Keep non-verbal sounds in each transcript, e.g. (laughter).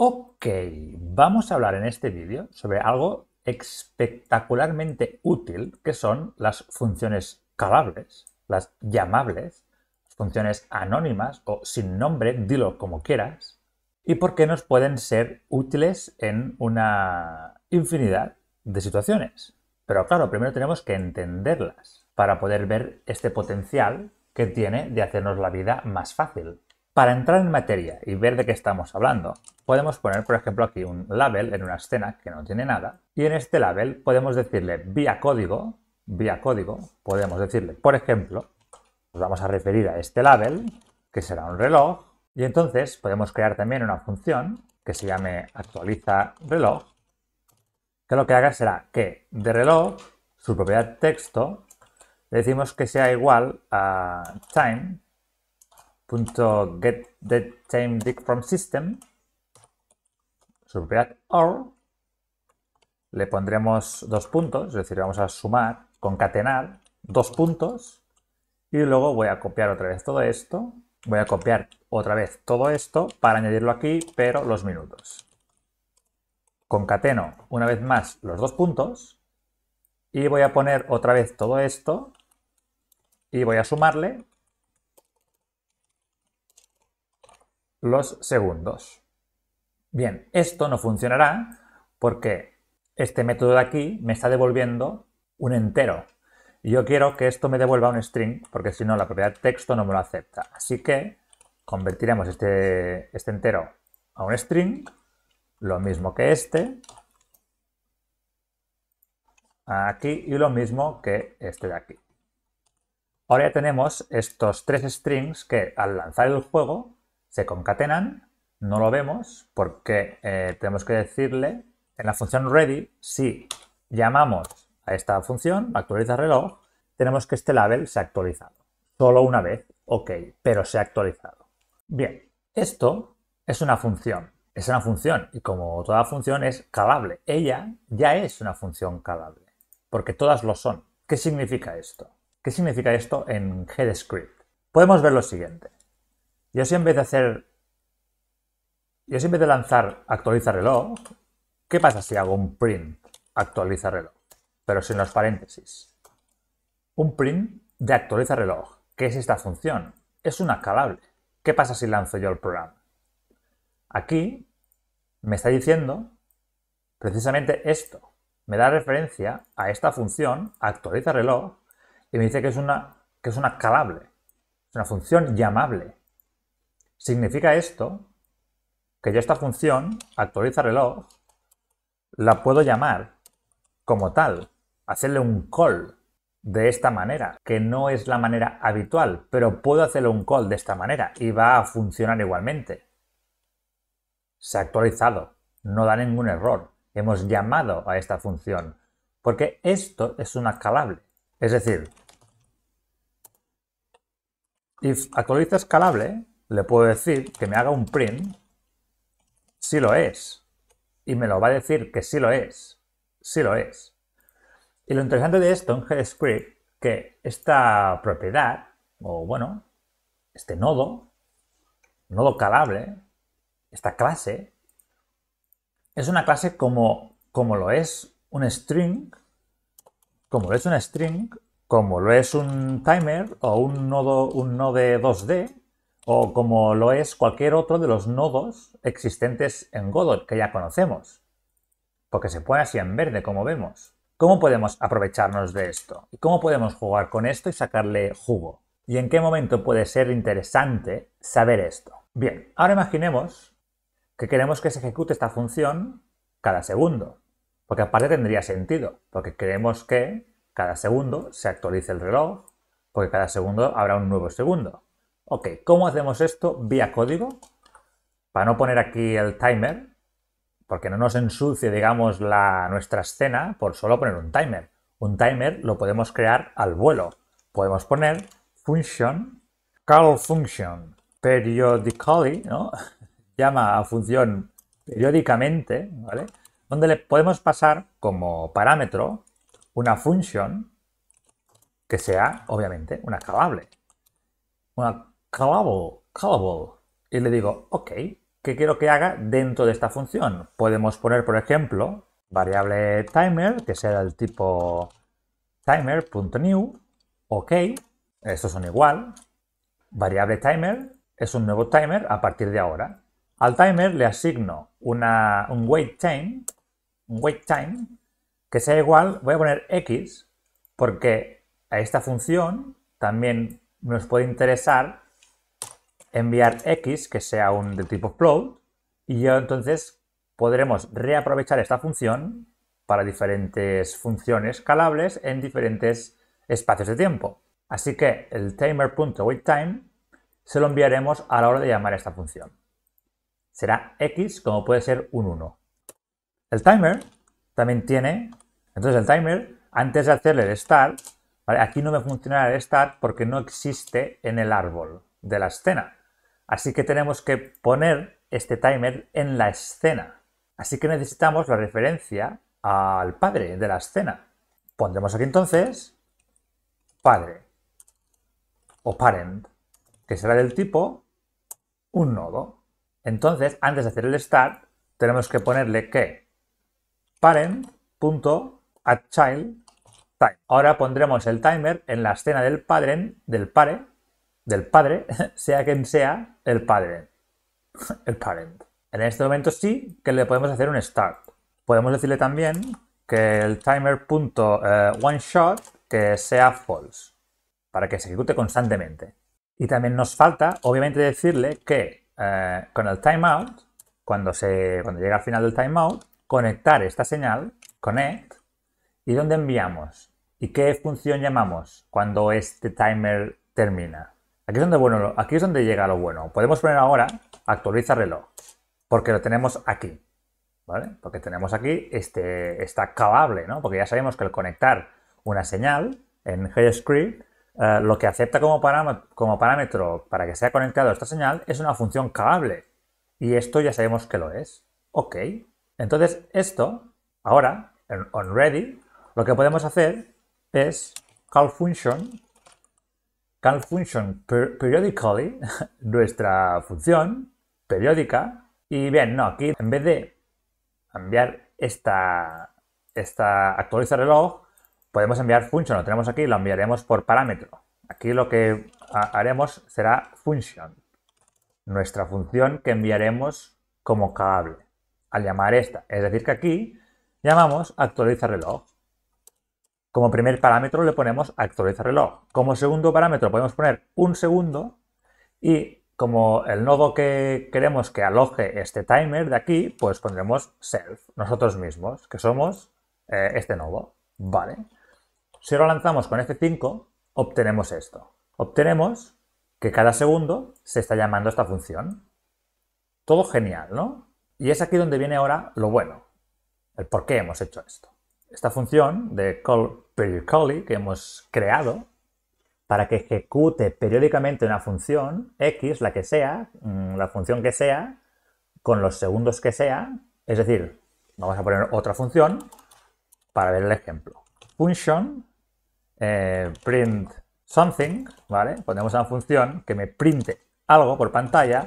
Ok, vamos a hablar en este vídeo sobre algo espectacularmente útil que son las funciones calables, las llamables, las funciones anónimas o sin nombre, dilo como quieras, y por qué nos pueden ser útiles en una infinidad de situaciones. Pero claro, primero tenemos que entenderlas para poder ver este potencial que tiene de hacernos la vida más fácil. Para entrar en materia y ver de qué estamos hablando, podemos poner, por ejemplo, aquí un label en una escena que no tiene nada. Y en este label podemos decirle vía código, vía código, podemos decirle, por ejemplo, nos vamos a referir a este label, que será un reloj. Y entonces podemos crear también una función que se llame actualiza reloj, que lo que haga será que de reloj, su propiedad texto, le decimos que sea igual a time, punto get the time from system le pondremos dos puntos, es decir, vamos a sumar, concatenar dos puntos y luego voy a copiar otra vez todo esto, voy a copiar otra vez todo esto para añadirlo aquí, pero los minutos. Concateno una vez más los dos puntos y voy a poner otra vez todo esto y voy a sumarle los segundos. Bien, esto no funcionará porque este método de aquí me está devolviendo un entero. Y yo quiero que esto me devuelva un string porque si no la propiedad texto no me lo acepta. Así que convertiremos este, este, entero a un string, lo mismo que este, aquí y lo mismo que este de aquí. Ahora ya tenemos estos tres strings que al lanzar el juego se concatenan, no lo vemos porque eh, tenemos que decirle en la función ready, si llamamos a esta función, actualiza reloj, tenemos que este label se ha actualizado. Solo una vez, ok, pero se ha actualizado. Bien, esto es una función. Es una función y como toda función es calable. Ella ya es una función calable porque todas lo son. ¿Qué significa esto? ¿Qué significa esto en script? Podemos ver lo siguiente. Yo si en vez de hacer... yo si en vez de lanzar actualiza reloj, ¿qué pasa si hago un print actualiza reloj? Pero sin los paréntesis. Un print de actualiza reloj. ¿Qué es esta función? Es una escalable. ¿Qué pasa si lanzo yo el programa? Aquí me está diciendo precisamente esto. Me da referencia a esta función, actualiza reloj, y me dice que es una, que es una Es una función llamable. Significa esto que ya esta función, actualiza reloj, la puedo llamar como tal, hacerle un call de esta manera, que no es la manera habitual, pero puedo hacerle un call de esta manera y va a funcionar igualmente. Se ha actualizado, no da ningún error. Hemos llamado a esta función, porque esto es una escalable. Es decir, if actualiza escalable, le puedo decir que me haga un print si lo es. Y me lo va a decir que sí lo es. Sí lo es. Y lo interesante de esto en GScript, que esta propiedad, o bueno, este nodo, nodo calable, esta clase, es una clase como, como lo es un string, como lo es un string, como lo es un timer o un nodo, un node 2D, o como lo es cualquier otro de los nodos existentes en Godot que ya conocemos, porque se pone así en verde, como vemos. ¿Cómo podemos aprovecharnos de esto? ¿Y cómo podemos jugar con esto y sacarle jugo? ¿Y en qué momento puede ser interesante saber esto? Bien, ahora imaginemos que queremos que se ejecute esta función cada segundo, porque aparte tendría sentido, porque queremos que cada segundo se actualice el reloj, porque cada segundo habrá un nuevo segundo. Ok, ¿cómo hacemos esto vía código? Para no poner aquí el timer, porque no nos ensucie, digamos, la, nuestra escena por solo poner un timer. Un timer lo podemos crear al vuelo. Podemos poner function, call function periodically, ¿no? (laughs) llama a función periódicamente, ¿vale? Donde le podemos pasar como parámetro una función que sea, obviamente, una acabable. Una callable, callable. Y le digo, ok, ¿qué quiero que haga dentro de esta función? Podemos poner, por ejemplo, variable timer, que sea del tipo timer.new, ok, estos son igual. Variable timer es un nuevo timer a partir de ahora. Al timer le asigno una, un wait time, un wait time, que sea igual, voy a poner x, porque a esta función también nos puede interesar enviar x que sea un de tipo float y yo entonces podremos reaprovechar esta función para diferentes funciones calables en diferentes espacios de tiempo. Así que el timer.waitTime se lo enviaremos a la hora de llamar a esta función. Será x como puede ser un 1. El timer también tiene, entonces el timer, antes de hacerle el start, aquí no me funcionará el start porque no existe en el árbol de la escena. Así que tenemos que poner este timer en la escena. Así que necesitamos la referencia al padre de la escena. Pondremos aquí entonces padre o parent, que será del tipo un nodo. Entonces, antes de hacer el start, tenemos que ponerle que parent.addChildTime. Ahora pondremos el timer en la escena del padre, del pare, del padre, (laughs) sea quien sea el padre, el parent. En este momento sí que le podemos hacer un start. Podemos decirle también que el timer punto, eh, one shot que sea false para que se ejecute constantemente. Y también nos falta, obviamente, decirle que eh, con el timeout, cuando, se, cuando llega al final del timeout, conectar esta señal, connect, y dónde enviamos y qué función llamamos cuando este timer termina. Aquí es donde, llega lo bueno. Podemos poner ahora actualiza reloj, porque lo tenemos aquí, ¿vale? Porque tenemos aquí este, esta cable, ¿no? Porque ya sabemos que al conectar una señal en HeyScript, eh, lo que acepta como, parámetro para que sea conectado esta señal es una función cable. Y esto ya sabemos que lo es. Ok. Entonces, esto, ahora, en onReady, lo que podemos hacer es call function can function periodically, (laughs) nuestra función periódica. Y bien, no, aquí en vez de enviar esta, esta actualiza reloj, podemos enviar function, lo tenemos aquí, lo enviaremos por parámetro. Aquí lo que haremos será function, nuestra función que enviaremos como cable al llamar esta. Es decir, que aquí llamamos actualizar reloj. Como primer parámetro le ponemos actualizar reloj. Como segundo parámetro podemos poner un segundo y como el nodo que queremos que aloje este timer de aquí, pues pondremos self, nosotros mismos, que somos eh, este nodo. Vale. Si lo lanzamos con F5, obtenemos esto. Obtenemos que cada segundo se está llamando esta función. Todo genial, ¿no? Y es aquí donde viene ahora lo bueno, el por qué hemos hecho esto esta función de call periodically que hemos creado para que ejecute periódicamente una función x, la que sea, mm, la función que sea, con los segundos que sea, es decir, vamos a poner otra función para ver el ejemplo. Function eh, print something, ¿vale? Ponemos una función que me printe algo por pantalla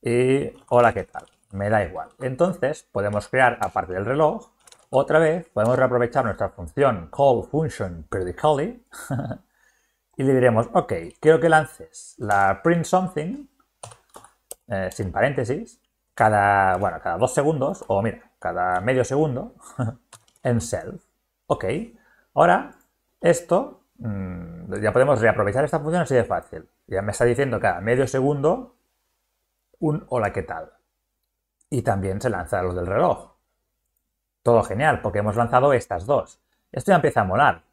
y hola, ¿qué tal? Me da igual. Entonces podemos crear, aparte del reloj, otra vez podemos reaprovechar nuestra función call function periodically (laughs) y le diremos, ok, quiero que lances la print something eh, sin paréntesis cada, bueno, cada dos segundos o mira, cada medio segundo (laughs) en self. Ok, ahora esto mm, ya podemos reaprovechar esta función así de fácil. Ya me está diciendo cada medio segundo un hola, ¿qué tal? Y también se lanza lo del reloj. Todo genial, porque hemos lanzado estas dos. Esto ya empieza a molar.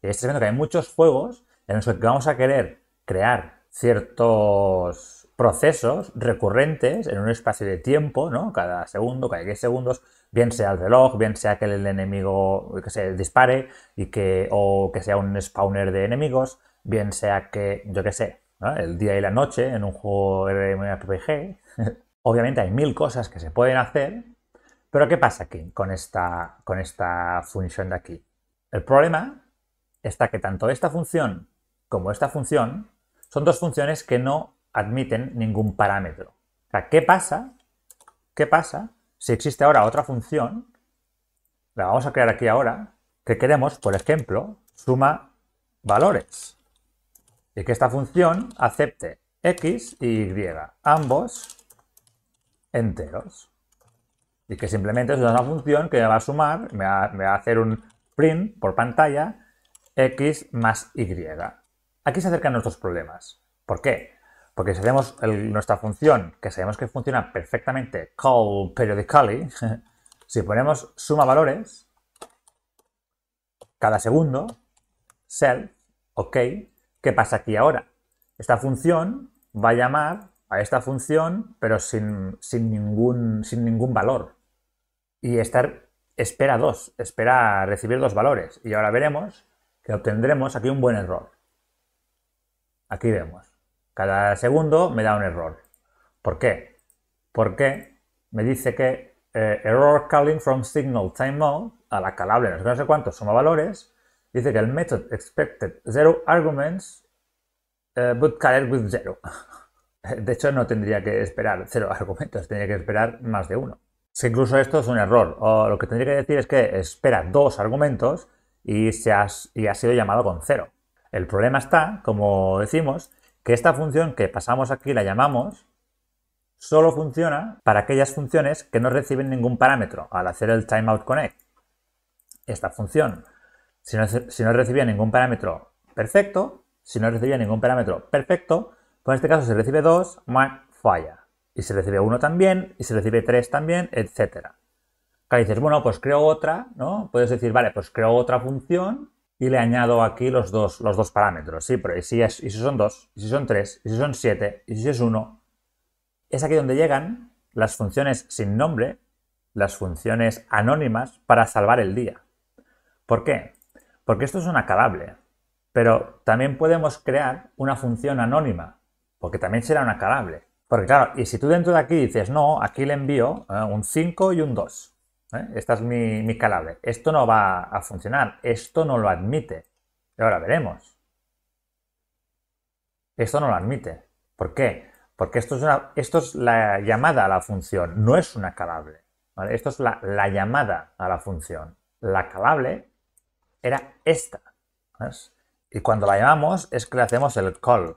Y estás viendo que hay muchos juegos en los que vamos a querer crear ciertos procesos recurrentes en un espacio de tiempo, ¿no? Cada segundo, cada 10 segundos, bien sea el reloj, bien sea que el enemigo que se dispare y que o que sea un spawner de enemigos, bien sea que, yo qué sé, el día y la noche en un juego RPG. (laughs) Obviamente hay mil cosas que se pueden hacer pero ¿qué pasa aquí con esta, con esta función de aquí? El problema está que tanto esta función como esta función son dos funciones que no admiten ningún parámetro. ¿qué pasa? ¿Qué pasa si existe ahora otra función? La vamos a crear aquí ahora, que queremos, por ejemplo, suma valores. Y que esta función acepte x y y, ambos enteros y que simplemente es una función que me va a sumar, me va, a hacer un print por pantalla x más y. Aquí se acercan nuestros problemas. ¿Por qué? Porque si hacemos nuestra función, que sabemos que funciona perfectamente, call periodically, (laughs) si ponemos suma valores, cada segundo, self, ok, ¿qué pasa aquí ahora? Esta función va a llamar esta función, pero sin, sin, ningún, sin ningún valor. Y estar, espera dos, espera recibir dos valores. Y ahora veremos que obtendremos aquí un buen error. Aquí vemos. Cada segundo me da un error. ¿Por qué? Porque me dice que eh, error calling from signal time mode a la calable no sé, no sé cuánto suma valores. Dice que el method expected zero arguments eh, but called with zero. (laughs) De hecho, no tendría que esperar cero (laughs) argumentos, tendría que esperar más de uno. Si incluso esto es un error, o lo que tendría que decir es que espera dos argumentos y, se y ha sido llamado con cero. El problema está, como decimos, que esta función que pasamos aquí, la llamamos, solo funciona para aquellas funciones que no reciben ningún parámetro al hacer el timeout connect. Esta función, si no recibía ningún parámetro perfecto, si no recibía ningún parámetro perfecto, pues en este caso se recibe 2, falla. Y se recibe 1 también, y se recibe 3 también, etc. acá dices, bueno, pues creo otra, ¿no? Puedes decir, vale, pues creo otra función y le añado aquí los dos, los dos parámetros. Sí, pero si, es, ¿y si son 2? ¿Y si son 3? ¿Y si son 7? ¿Y si es 1? Es aquí donde llegan las funciones sin nombre, las funciones anónimas, para salvar el día. ¿Por qué? Porque esto es un acabable, pero también podemos crear una función anónima porque también será una calable. Porque claro, y si tú dentro de aquí dices, no, aquí le envío eh, un 5 y un 2, ¿eh? esta es mi, mi esto no va a funcionar, esto no lo admite. Y ahora veremos. Esto no lo admite. ¿Por qué? Porque esto es, esto es la llamada a la función, no es una calable. Esto es la, llamada a la función. La calable era esta. Y cuando la llamamos es que le hacemos el call.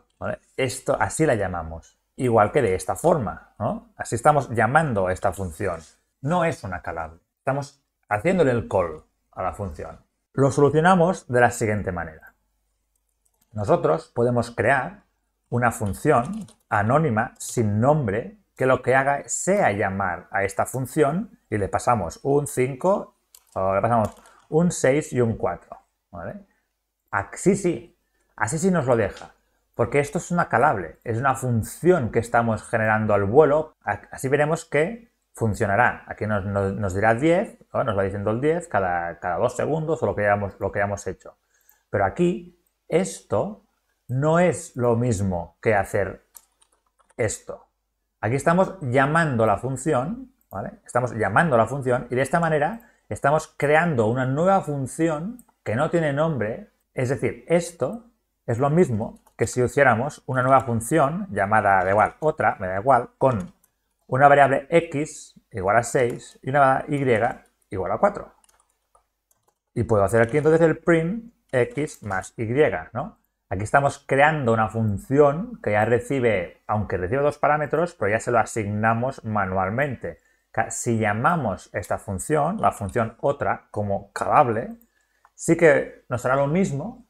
Esto así la llamamos, igual que de esta forma, ¿no? Así estamos llamando a esta función. No es una calabra. estamos haciéndole el call a la función. Lo solucionamos de la siguiente manera. Nosotros podemos crear una función anónima sin nombre que lo que haga sea llamar a esta función y le pasamos un 5, o le pasamos un 6 y un 4. ¿vale? Así sí, así sí nos lo deja porque esto es una calable, es una función que estamos generando al vuelo, así veremos que funcionará. Aquí nos, dirá 10, nos va diciendo el 10 cada, cada dos segundos o lo que, hayamos, lo que hayamos hecho. Pero aquí esto no es lo mismo que hacer esto. Aquí estamos llamando la función, ¿vale? Estamos llamando la función y de esta manera estamos creando una nueva función que no tiene nombre. Es decir, esto es lo mismo que si hiciéramos una nueva función llamada de igual otra, me da igual, con una variable x igual a 6 y una y igual a 4. Y puedo hacer aquí entonces el print x más y, ¿no? Aquí estamos creando una función que ya recibe, aunque recibe dos parámetros, pero ya se lo asignamos manualmente. Si llamamos esta función, la función otra, como calable, sí que nos hará lo mismo,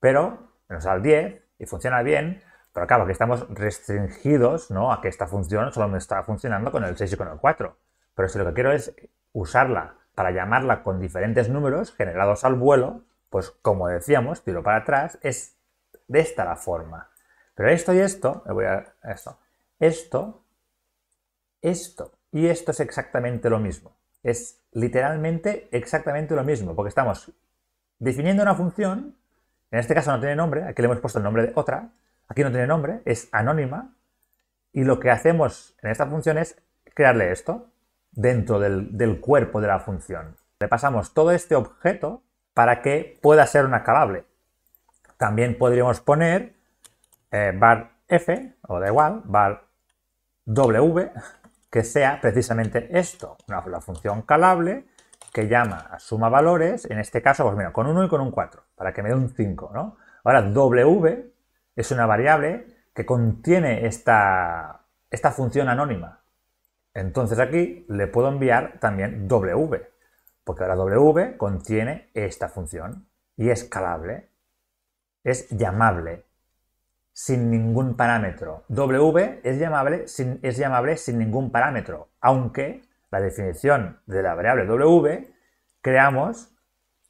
pero nos al 10 y funciona bien, pero claro, que estamos restringidos a que esta función solo me está funcionando con el 6 y con el 4. Pero si lo que quiero es usarla para llamarla con diferentes números generados al vuelo, pues como decíamos, tiro para atrás, es de esta la forma. Pero esto y esto, voy a esto, esto, esto y esto es exactamente lo mismo. Es literalmente exactamente lo mismo, porque estamos definiendo una función en este caso no tiene nombre, aquí le hemos puesto el nombre de otra, aquí no tiene nombre, es anónima, y lo que hacemos en esta función es crearle esto dentro del, cuerpo de la función. Le pasamos todo este objeto para que pueda ser una calable. También podríamos poner var eh, f, o da igual, var w, que sea precisamente esto, una, la función calable que llama a suma valores, en este caso, pues mira, con 1 y con un 4 para que me dé un 5, ¿no? Ahora, W es una variable que contiene esta, esta función anónima. Entonces aquí le puedo enviar también W, porque ahora W contiene esta función y es calable, es llamable, sin ningún parámetro. W es llamable sin, es llamable sin ningún parámetro, aunque la definición de la variable W creamos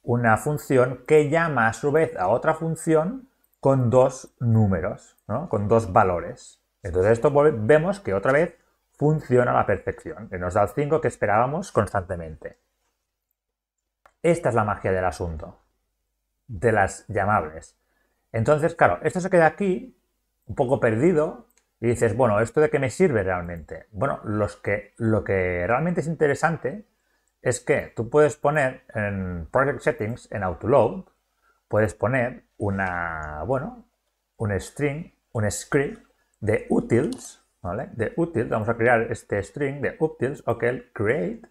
una función que llama a su vez a otra función con dos números, con dos valores. Entonces esto vemos que otra vez funciona a la perfección, que nos da el 5 que esperábamos constantemente. Esta es la magia del asunto, de las llamables. Entonces, claro, esto se queda aquí, un poco perdido, y dices, bueno, ¿esto de qué me sirve realmente? Bueno, los que, lo que realmente es interesante es que tú puedes poner en Project Settings, en Autoload, puedes poner una, bueno, un string, un script de utils, ¿vale? De utils, vamos a crear este string de utils, ok, create,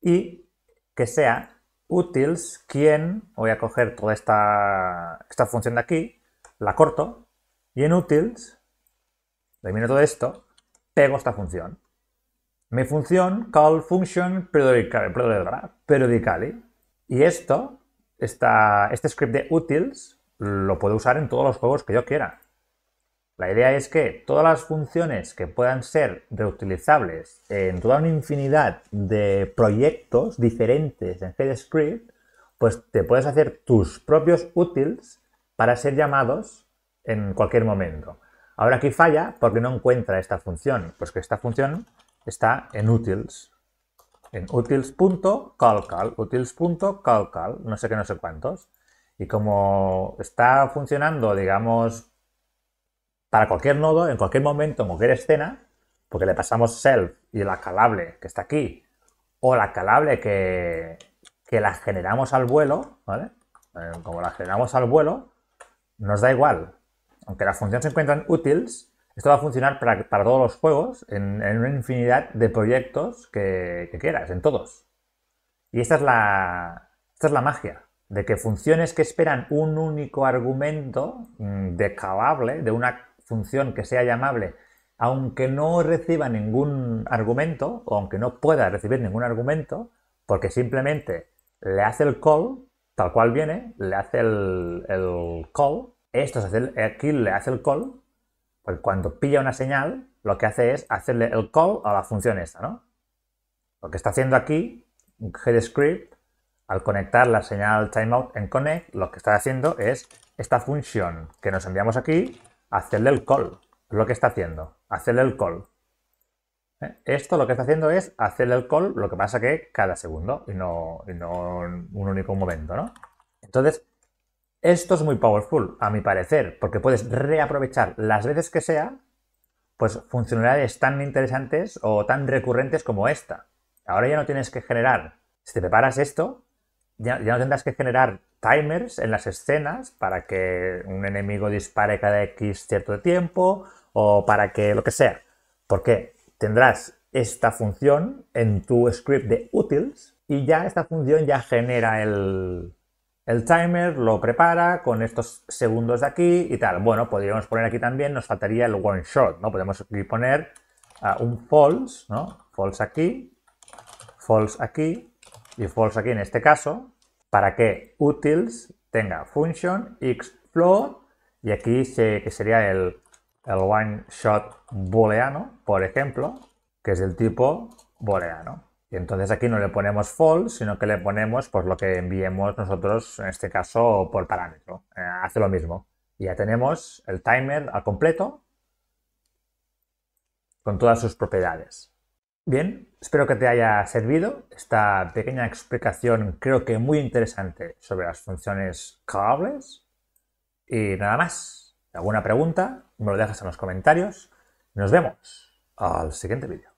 y que sea utils quien, voy a coger toda esta, esta función de aquí, la corto, y en utils, elimino todo esto, pego esta función, mi función call function periodicali periodically. Y esto, este script de utils, lo puedo usar en todos los juegos que yo quiera. La idea es que todas las funciones que puedan ser reutilizables en toda una infinidad de proyectos diferentes en script pues te puedes hacer tus propios utils para ser llamados en cualquier momento. Ahora aquí falla porque no encuentra esta función. Pues que esta función está en útils. En útils.calcal, útils.calcal, no sé qué, no sé cuántos. Y como está funcionando, digamos, para cualquier nodo, en cualquier momento, en cualquier escena, porque le pasamos self y la calable que está aquí, o la calable que, que la generamos al vuelo, ¿vale? Eh, como la generamos al vuelo, nos da igual. Aunque la función se encuentra en útils, esto va a funcionar para, todos los juegos, en, una infinidad de proyectos que, quieras, en todos. Y esta es la, es la magia de que funciones que esperan un único argumento mm, decabable, de una función que sea llamable, aunque no reciba ningún argumento o aunque no pueda recibir ningún argumento, porque simplemente le hace el call, tal cual viene, le hace el, call, esto es aquí le hace el call pues cuando pilla una señal, lo que hace es hacerle el call a la función esta, ¿no? Lo que está haciendo aquí, head script, al conectar la señal timeout en connect, lo que está haciendo es esta función que nos enviamos aquí, hacerle el call. Es lo que está haciendo, hacerle el call. ¿Eh? Esto lo que está haciendo es hacerle el call, lo que pasa que cada segundo y no, y no un único momento, ¿no? Entonces, esto es muy powerful, a mi parecer, porque puedes reaprovechar las veces que sea, pues funcionalidades tan interesantes o tan recurrentes como esta. Ahora ya no tienes que generar, si te preparas esto, ya, ya no tendrás que generar timers en las escenas para que un enemigo dispare cada X cierto tiempo o para que lo que sea. Porque tendrás esta función en tu script de utils y ya esta función ya genera el, el timer lo prepara con estos segundos de aquí y tal. Bueno, podríamos poner aquí también, nos faltaría el one shot, ¿no? Podemos poner ah, un false, ¿no? False aquí, false aquí y false aquí en este caso, para que utils tenga function xflow y aquí que sería el, el one shot booleano, por ejemplo, que es del tipo booleano. Y entonces aquí no le ponemos false, sino que le ponemos pues, lo que enviemos nosotros, en este caso, por parámetro. Eh, hace lo mismo. Y ya tenemos el timer al completo con todas sus propiedades. Bien, espero que te haya servido esta pequeña explicación, creo que muy interesante, sobre las funciones callables. Y nada más. ¿Alguna pregunta? Me lo dejas en los comentarios. Nos vemos al siguiente vídeo.